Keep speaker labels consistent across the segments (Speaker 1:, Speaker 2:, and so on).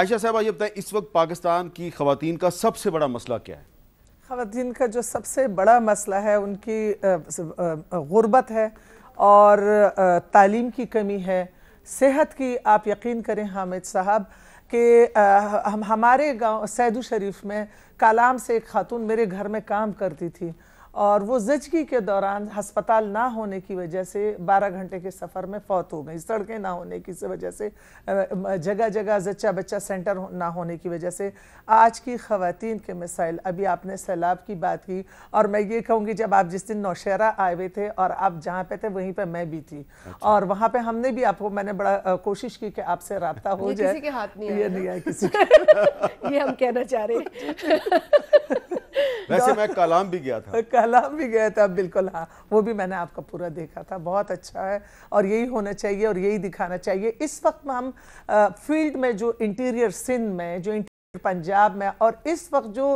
Speaker 1: आयशा साहब आइए बताएं इस वक्त पाकिस्तान की खातन का सबसे बड़ा मसला क्या है
Speaker 2: खातन का जो सबसे बड़ा मसला है उनकी गुर्बत है और तालीम की कमी है सेहत की आप यकीन करें हामिद साहब कि हम हमारे गांव सैदू शरीफ में कलाम से एक खातून मेरे घर में काम करती थी और वो जचगी के दौरान हस्पताल ना होने की वजह से 12 घंटे के सफ़र में फौत हो गई सड़कें ना होने की वजह से जगह जगह जच्चा बच्चा सेंटर ना होने की वजह से आज की खातन के मिसाइल अभी आपने सैलाब की बात की और मैं ये कहूँगी जब आप जिस दिन नौशहरा आए हुए थे और आप जहाँ पे थे वहीं पर मैं भी थी अच्छा। और वहाँ पर हमने भी आपको मैंने बड़ा कोशिश की कि आपसे रबता हो जाए किसी के हाथ नहीं ये नहीं आया किसी
Speaker 3: ये हम कहना चाह रहे हैं वैसे मैं
Speaker 2: कलाम भी गया था कलाम भी गया था बिल्कुल हाँ वो भी मैंने आपका पूरा देखा था बहुत अच्छा है और यही होना चाहिए और यही दिखाना चाहिए इस वक्त हम फील्ड में जो इंटीरियर सिंध में जो पंजाब में और इस वक्त जो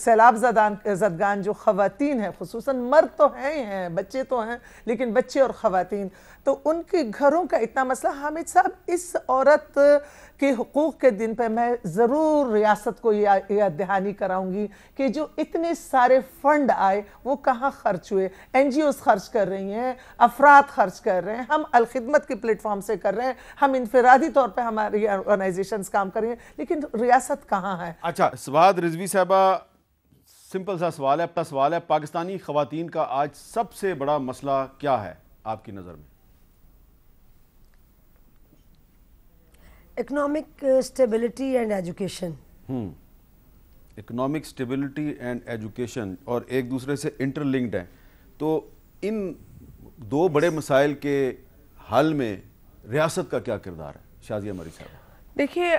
Speaker 2: सैलाब जदान जदगान जो ख़वान हैं खूस मर्द तो हैं ही हैं बच्चे तो हैं लेकिन बच्चे और ख़वान तो उनके घरों का इतना मसला हामिद साहब इस औरत के हकूक़ के दिन पर मैं ज़रूर रियासत को या, दहानी कराऊँगी कि जो इतने सारे फ़ंड आए वो कहाँ खर्च हुए एन जी ओज़ खर्च कर रही हैं अफराद खर्च कर रहे हैं हम अलखदमत के प्लेटफॉर्म से कर रहे हैं हम इनफरादी तौर पर हमारी ऑर्गेनाइजेशन काम कर रही हैं लेकिन रियासत कहाँ है
Speaker 1: अच्छा स्वाद रिजवी साहबा सिंपल सा सवाल है अपना सवाल है पाकिस्तानी खातन का आज सबसे बड़ा मसला क्या है आपकी नज़र में
Speaker 2: economic
Speaker 3: stability and education
Speaker 1: economic stability and education और एक दूसरे से इंटरलिंक्ड हैं तो इन दो बड़े मसाइल के हल में रियासत का क्या किरदार है शाजिया मरी साहब
Speaker 3: देखिए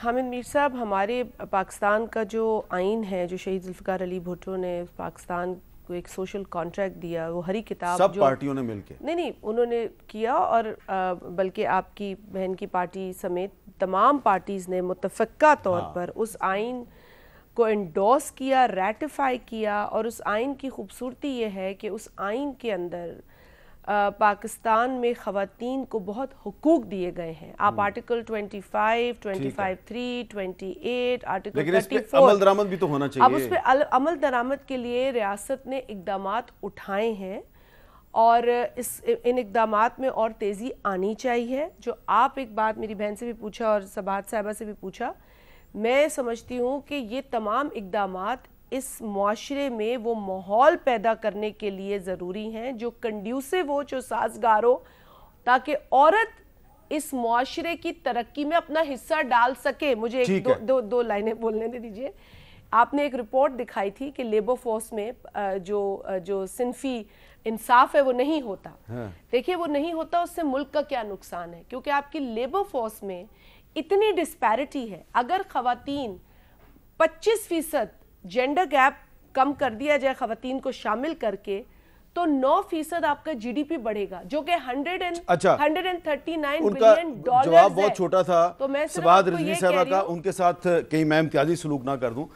Speaker 3: हामिद मीर साहब हमारे पाकिस्तान का जो आइन है जो शहीद जुल्फ़ार अली भुट्टो ने पाकिस्तान को एक सोशल कॉन्ट्रैक्ट दिया वो हरी किताब सब जो, पार्टियों ने मिलकर नहीं नहीं उन्होंने किया और बल्कि आपकी बहन की पार्टी समेत तमाम पार्टीज़ ने मुतफ़ा तौर हाँ। पर उस आइन को इंडोस किया रेटिफाई किया और उस आइन की खूबसूरती ये है कि उस आइन के अंदर पाकिस्तान में ख़वान को बहुत हकूक दिए गए हैं आप हम्म। Article twenty five twenty five three twenty eight article भी
Speaker 1: तो अब उस पर
Speaker 3: अमल दरामद के लिए रियासत ने इकदाम उठाए हैं और इस इन इकदाम में और तेज़ी आनी चाहिए जो आप एक बात मेरी बहन से भी पूछा और सबात साहबा से भी पूछा मैं समझती हूँ कि ये तमाम इकदाम इस माशरे में वो माहौल पैदा करने के लिए ज़रूरी हैं जो कंड्यूसिव हो जो साजगार हो ताकि औरत इस माशरे की तरक्की में अपना हिस्सा डाल सके मुझे एक दो, दो दो लाइनें बोलने दे दीजिए आपने एक रिपोर्ट दिखाई थी कि लेबर फोर्स में जो जो सिनफी इंसाफ है वो नहीं होता हाँ। देखिए वो नहीं होता उससे मुल्क का क्या नुकसान है क्योंकि आपकी लेबर फोर्स में इतनी डिस्पैरिटी है अगर खातन 25 फीसद जेंडर गैप कम कर दिया जाए खातन को शामिल करके तो 9 फीसद आपका जीडीपी बढ़ेगा जो कि 100 एंड अच्छा हंड्रेड एंड थर्टी नाइन जवाब बहुत
Speaker 1: छोटा था तो मैं सवाद रजवी साहबा का उनके साथ कहीं मैं इम्तियाजी सलूक ना कर दूं